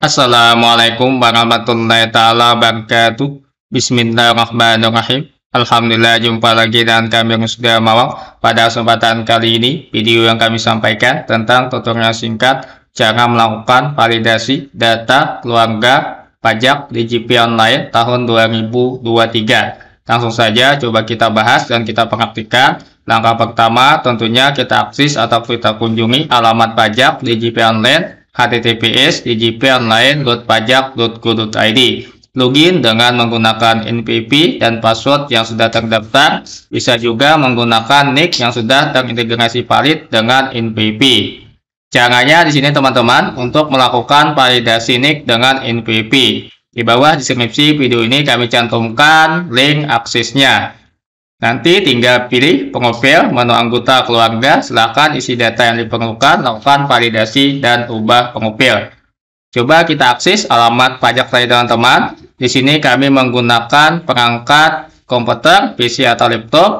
Assalamualaikum warahmatullahi taala wabarakatuh. Bismillahirrahmanirrahim. Alhamdulillah jumpa lagi dengan kami yang sudah mau Pada kesempatan kali ini, video yang kami sampaikan tentang tutorial singkat cara melakukan validasi data keluarga pajak di GP Online tahun 2023. Langsung saja coba kita bahas dan kita praktikkan. Langkah pertama tentunya kita akses atau kita kunjungi alamat pajak di GP Online https djponline.pajak.go.id. Login dengan menggunakan NPP dan password yang sudah terdaftar, bisa juga menggunakan nick yang sudah terintegrasi valid dengan NPP. Caranya di sini teman-teman untuk melakukan validasi nick dengan NPP. Di bawah deskripsi video ini kami cantumkan link aksesnya. Nanti tinggal pilih pengopil, menu anggota keluarga, silakan isi data yang diperlukan, lakukan validasi dan ubah pengopil. Coba kita akses alamat pajak tadi teman-teman. Di sini kami menggunakan perangkat komputer, PC atau laptop.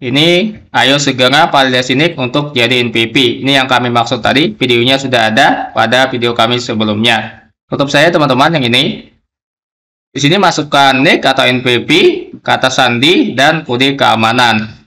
Ini ayo segera validasi NIK untuk jadi NPP. Ini yang kami maksud tadi, videonya sudah ada pada video kami sebelumnya. Tutup saya teman-teman yang ini. Di sini masukkan NIK atau NPP, kata sandi, dan kode keamanan.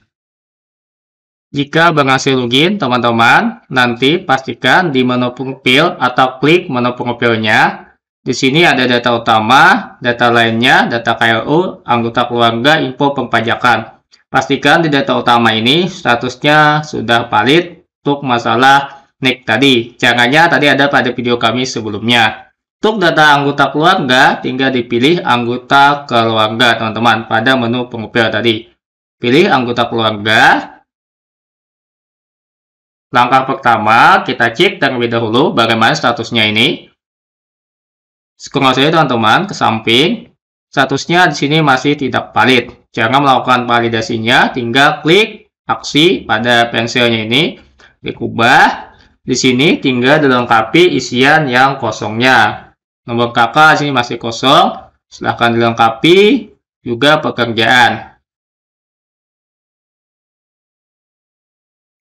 Jika berhasil login, teman-teman, nanti pastikan di menu profil atau klik menu profilnya. Di sini ada data utama, data lainnya, data KLU, anggota keluarga, info pembajakan. Pastikan di data utama ini statusnya sudah valid untuk masalah NIK tadi. Jangannya tadi ada pada video kami sebelumnya. Untuk data anggota keluarga, tinggal dipilih anggota keluarga, teman-teman, pada menu pengupil tadi. Pilih anggota keluarga. Langkah pertama, kita cek terlebih dahulu bagaimana statusnya ini. Scroll saja teman-teman ke samping. Statusnya di sini masih tidak valid. Jangan melakukan validasinya, tinggal klik aksi pada pensilnya ini. Klik Di sini tinggal dilengkapi isian yang kosongnya. Nomor kakak sini masih kosong. Silahkan dilengkapi juga pekerjaan.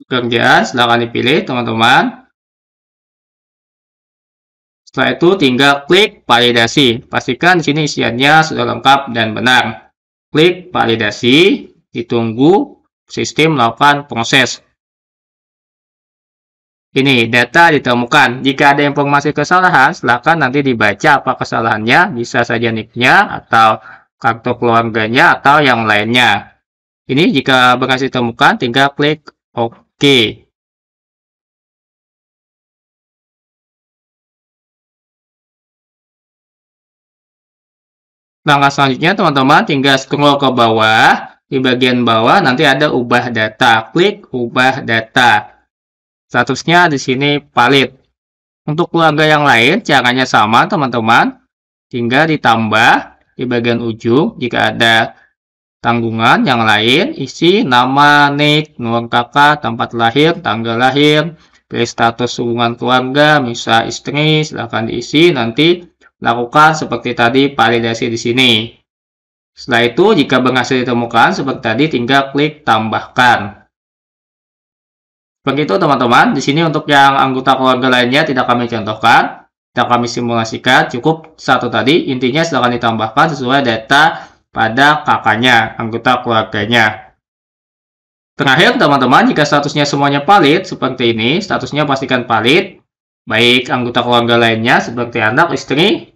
Pekerjaan silahkan dipilih teman-teman. Setelah itu tinggal klik validasi. Pastikan di sini isiannya sudah lengkap dan benar. Klik validasi, ditunggu sistem melakukan proses. Ini data ditemukan. Jika ada informasi kesalahan, silakan nanti dibaca apa kesalahannya, bisa saja nicknya atau kartu keluarganya atau yang lainnya. Ini jika berhasil ditemukan, tinggal klik OK. Langkah selanjutnya teman-teman tinggal scroll ke bawah. Di bagian bawah nanti ada ubah data. Klik ubah data. Statusnya di sini valid. Untuk keluarga yang lain, caranya sama teman-teman. Tinggal ditambah di bagian ujung jika ada tanggungan yang lain, isi nama, nik, nomor kakak, tempat lahir, tanggal lahir, pilih status hubungan keluarga, misal istri, silahkan diisi, nanti lakukan seperti tadi validasi di sini. Setelah itu, jika berhasil ditemukan, seperti tadi tinggal klik tambahkan. Begitu teman-teman, di sini untuk yang anggota keluarga lainnya tidak kami contohkan, tidak kami simulasikan, cukup satu tadi, intinya silahkan ditambahkan sesuai data pada kakaknya, anggota keluarganya. Terakhir teman-teman, jika statusnya semuanya valid seperti ini, statusnya pastikan valid, baik anggota keluarga lainnya seperti anak, istri,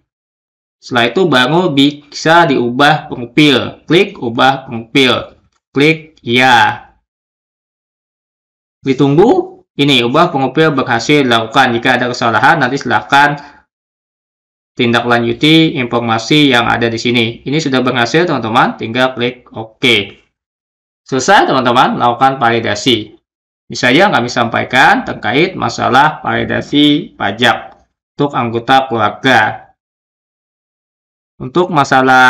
setelah itu baru bisa diubah pengupil. Klik ubah pengupil. Klik ya ditunggu ini ubah pengupil berhasil lakukan jika ada kesalahan nanti silahkan tindak lanjuti informasi yang ada di sini ini sudah berhasil teman-teman tinggal klik OK selesai teman-teman lakukan validasi misalnya saja kami sampaikan terkait masalah validasi pajak untuk anggota keluarga untuk masalah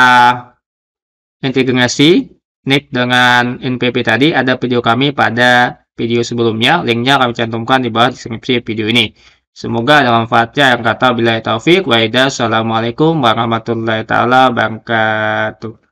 integrasi NIK dengan NPP tadi ada video kami pada video sebelumnya. Linknya kami cantumkan di bawah deskripsi video ini. Semoga ada manfaatnya yang kata bila taufik. Waidah. Assalamualaikum warahmatullahi taala wabarakatuh.